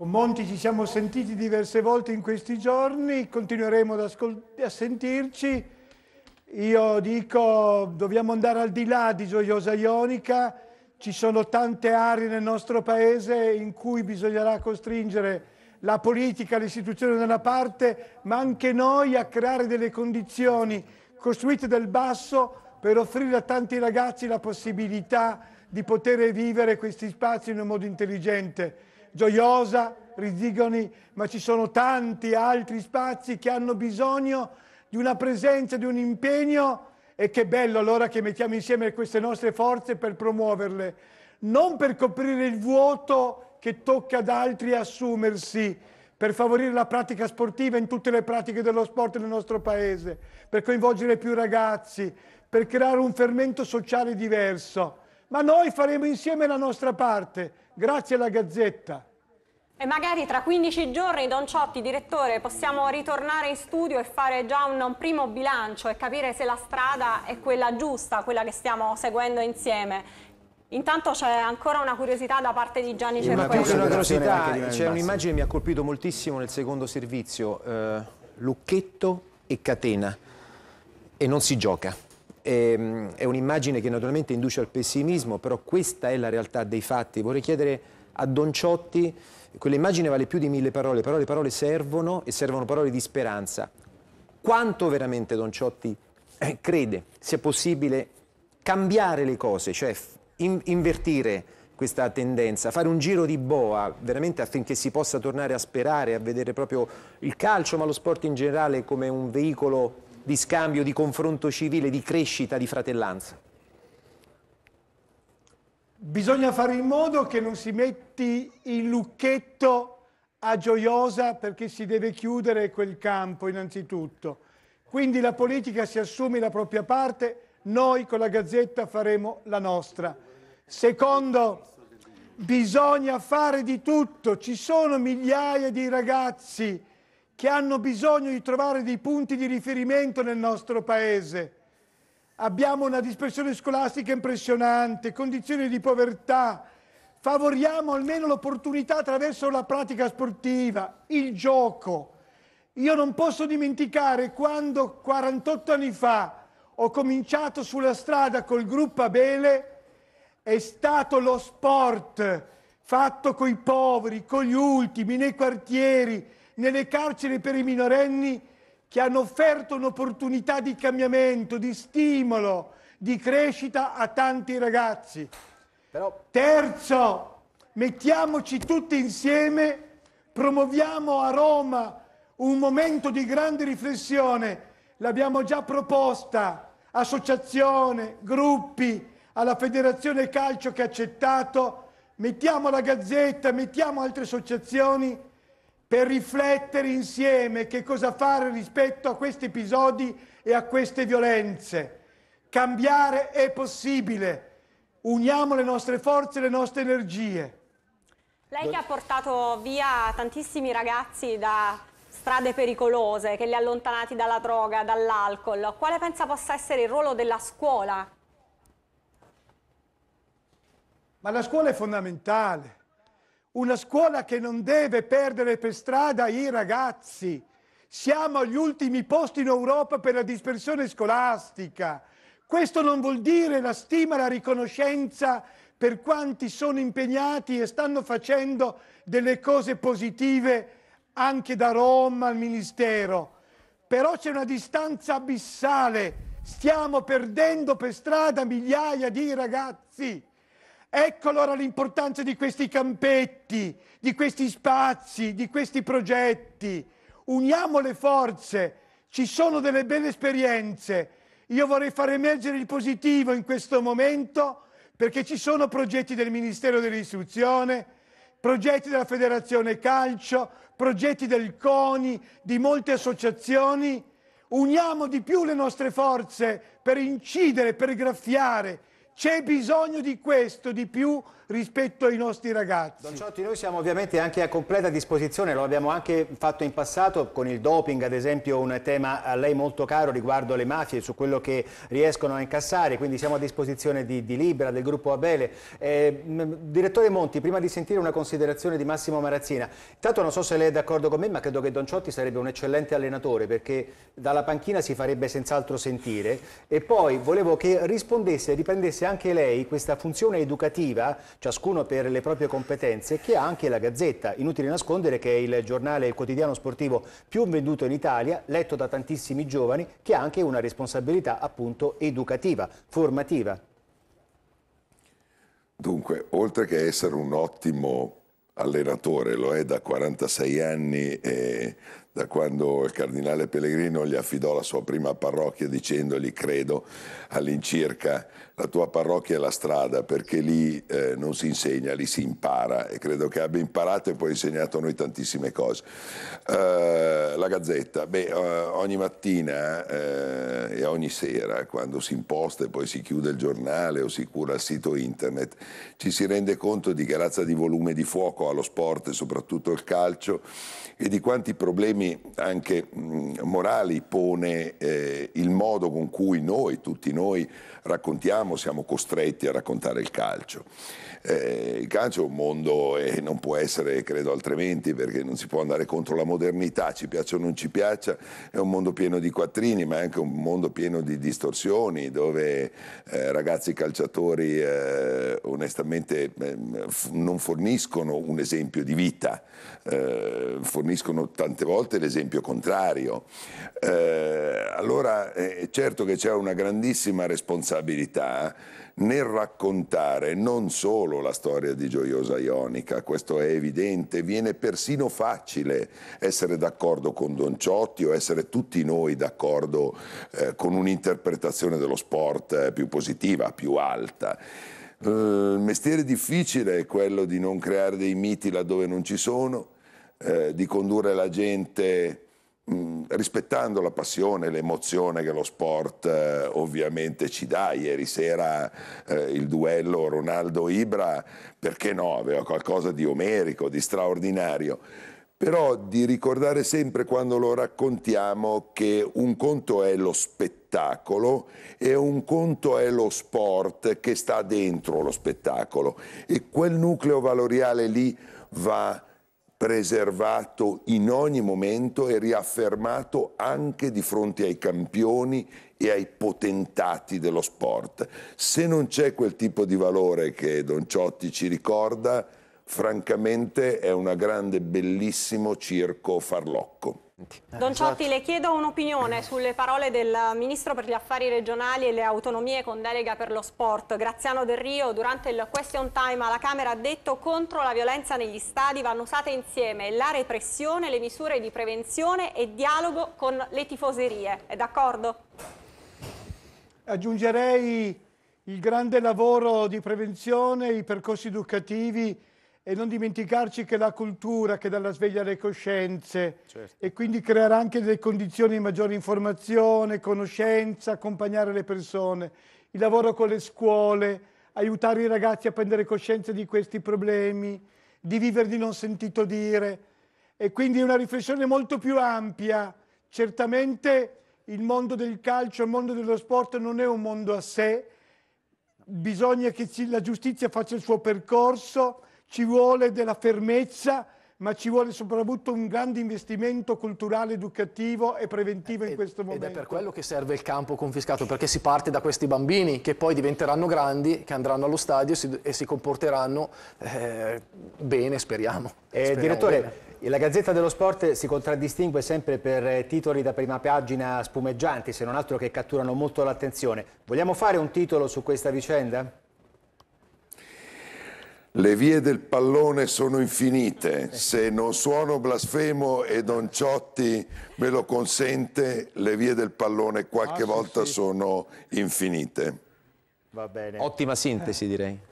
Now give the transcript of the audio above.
Con Monti ci siamo sentiti diverse volte in questi giorni, continueremo a sentirci. Io dico dobbiamo andare al di là di Gioiosa Ionica, ci sono tante aree nel nostro paese in cui bisognerà costringere la politica, le istituzioni da una parte, ma anche noi a creare delle condizioni costruite dal basso per offrire a tanti ragazzi la possibilità di poter vivere questi spazi in un modo intelligente gioiosa, Rizzigoni, ma ci sono tanti altri spazi che hanno bisogno di una presenza, di un impegno e che bello allora che mettiamo insieme queste nostre forze per promuoverle, non per coprire il vuoto che tocca ad altri assumersi, per favorire la pratica sportiva in tutte le pratiche dello sport nel nostro paese, per coinvolgere più ragazzi, per creare un fermento sociale diverso ma noi faremo insieme la nostra parte, grazie alla Gazzetta. E magari tra 15 giorni, Don Ciotti, direttore, possiamo ritornare in studio e fare già un, un, primo bilancio e capire se la strada è quella giusta, quella che stiamo seguendo insieme. Intanto c'è ancora una curiosità da parte di Gianni Cerquelli. C'è una curiosità, c'è un'immagine che mi ha colpito moltissimo nel secondo servizio, eh, Lucchetto e Catena, e non si gioca. Ehm, è un'immagine che naturalmente induce al pessimismo, però questa è la realtà dei fatti. Vorrei chiedere a Don Ciotti, quell'immagine vale più di mille parole, però le parole servono e servono parole di speranza. Quanto veramente Don Ciotti eh, crede sia possibile cambiare le cose, cioè in invertire questa tendenza, fare un giro di boa veramente affinché si possa tornare a sperare, a vedere proprio il calcio, ma lo sport in generale come un veicolo di scambio, di confronto civile, di crescita, di fratellanza? Bisogna fare in modo che non si metti il lucchetto a Gioiosa perché si deve chiudere quel campo innanzitutto. Quindi la politica si assume la propria parte, noi con la Gazzetta faremo la nostra. Secondo, bisogna fare di tutto, ci sono migliaia di ragazzi che hanno bisogno di trovare dei punti di riferimento nel nostro paese. Abbiamo una dispersione scolastica impressionante, condizioni di povertà, favoriamo almeno l'opportunità attraverso la pratica sportiva, il gioco. Io non posso dimenticare quando 48 anni fa ho cominciato sulla strada col gruppo Abele, è stato lo sport fatto coi poveri, con gli ultimi, nei quartieri, nelle carceri per i minorenni che hanno offerto un'opportunità di cambiamento, di stimolo, di crescita a tanti ragazzi. Però... Terzo, mettiamoci tutti insieme, promuoviamo a Roma un momento di grande riflessione, l'abbiamo già proposta, associazione, gruppi, alla Federazione Calcio che ha accettato, mettiamo la Gazzetta, mettiamo altre associazioni per riflettere insieme che cosa fare rispetto a questi episodi e a queste violenze. Cambiare è possibile. Uniamo le nostre forze e le nostre energie. Lei che ha portato via tantissimi ragazzi da strade pericolose, che li ha allontanati dalla droga, dall'alcol, quale pensa possa essere il ruolo della scuola? Ma la scuola è fondamentale una scuola che non deve perdere per strada i ragazzi. Siamo agli ultimi posti in Europa per la dispersione scolastica. Questo non vuol dire la stima, la riconoscenza per quanti sono impegnati e stanno facendo delle cose positive anche da Roma al Ministero. Però c'è una distanza abissale. Stiamo perdendo per strada migliaia di ragazzi. Ecco allora l'importanza di questi campetti, di questi spazi, di questi progetti. Uniamo le forze, ci sono delle belle esperienze. Io vorrei far emergere il positivo in questo momento perché ci sono progetti del Ministero dell'Istruzione, progetti della Federazione Calcio, progetti del CONI, di molte associazioni. Uniamo di più le nostre forze per incidere, per graffiare, c'è bisogno di questo, di più rispetto ai nostri ragazzi. Don Ciotti, noi siamo ovviamente anche a completa disposizione, lo abbiamo anche fatto in passato con il doping, ad esempio un tema a lei molto caro riguardo le mafie, su quello che riescono a incassare, quindi siamo a disposizione di, di Libera, del gruppo Abele. Eh, mm, direttore Monti, prima di sentire una considerazione di Massimo Marazzina, intanto non so se lei è d'accordo con me, ma credo che Don Ciotti sarebbe un eccellente allenatore perché dalla panchina si farebbe senz'altro sentire e poi volevo che rispondesse e riprendesse anche anche lei questa funzione educativa, ciascuno per le proprie competenze, che ha anche la Gazzetta. Inutile nascondere che è il giornale, il quotidiano sportivo più venduto in Italia, letto da tantissimi giovani, che ha anche una responsabilità appunto educativa, formativa. Dunque, oltre che essere un ottimo allenatore, lo è da 46 anni e eh, da quando il cardinale Pellegrino gli affidò la sua prima parrocchia dicendogli, credo, all'incirca la tua parrocchia è la strada perché lì eh, non si insegna, lì si impara e credo che abbia imparato e poi insegnato a noi tantissime cose. Uh, la Gazzetta, beh, uh, ogni mattina uh, e ogni sera quando si imposta e poi si chiude il giornale o si cura il sito internet ci si rende conto di che razza di volume di fuoco ha lo sport e soprattutto il calcio e di quanti problemi problemi anche mh, morali pone eh, il modo con cui noi, tutti noi, raccontiamo, siamo costretti a raccontare il calcio. Eh, il calcio è un mondo e non può essere, credo, altrimenti perché non si può andare contro la modernità, ci piaccia o non ci piaccia, è un mondo pieno di quattrini, ma è anche un mondo pieno di distorsioni dove eh, ragazzi calciatori eh, onestamente eh, non forniscono un esempio di vita, eh, forniscono tante volte volte l'esempio contrario. Eh, allora è eh, certo che c'è una grandissima responsabilità nel raccontare non solo la storia di Gioiosa Ionica, questo è evidente, viene persino facile essere d'accordo con Don Ciotti o essere tutti noi d'accordo eh, con un'interpretazione dello sport eh, più positiva, più alta. Eh, il mestiere difficile è quello di non creare dei miti laddove non ci sono, eh, di condurre la gente mh, rispettando la passione e l'emozione che lo sport eh, ovviamente ci dà. Ieri sera eh, il duello Ronaldo-Ibra, perché no, aveva qualcosa di omerico, di straordinario. Però di ricordare sempre quando lo raccontiamo che un conto è lo spettacolo e un conto è lo sport che sta dentro lo spettacolo e quel nucleo valoriale lì va preservato in ogni momento e riaffermato anche di fronte ai campioni e ai potentati dello sport. Se non c'è quel tipo di valore che Don Ciotti ci ricorda, francamente è una grande, bellissimo circo farlocco. Don esatto. Ciotti, le chiedo un'opinione sulle parole del Ministro per gli Affari Regionali e le Autonomie con delega per lo sport, Graziano Del Rio, durante il question time alla Camera ha detto contro la violenza negli stadi vanno usate insieme la repressione, le misure di prevenzione e dialogo con le tifoserie. È d'accordo? Aggiungerei il grande lavoro di prevenzione, i percorsi educativi e non dimenticarci che la cultura, che dà la sveglia alle coscienze certo. e quindi creare anche delle condizioni di maggiore informazione, conoscenza, accompagnare le persone, il lavoro con le scuole, aiutare i ragazzi a prendere coscienza di questi problemi, di vivere di non sentito dire e quindi una riflessione molto più ampia. Certamente il mondo del calcio, il mondo dello sport non è un mondo a sé, bisogna che la giustizia faccia il suo percorso ci vuole della fermezza, ma ci vuole soprattutto un grande investimento culturale, educativo e preventivo ed, in questo momento. Ed è per quello che serve il campo confiscato, perché si parte da questi bambini che poi diventeranno grandi, che andranno allo stadio e si, e si comporteranno eh, bene, speriamo. Eh, speriamo direttore, bene. La Gazzetta dello Sport si contraddistingue sempre per eh, titoli da prima pagina spumeggianti, se non altro che catturano molto l'attenzione. Vogliamo fare un titolo su questa vicenda? Le vie del pallone sono infinite, se non suono blasfemo e Don Ciotti me lo consente, le vie del pallone qualche ah, volta sì. sono infinite. Va bene. Ottima sintesi direi.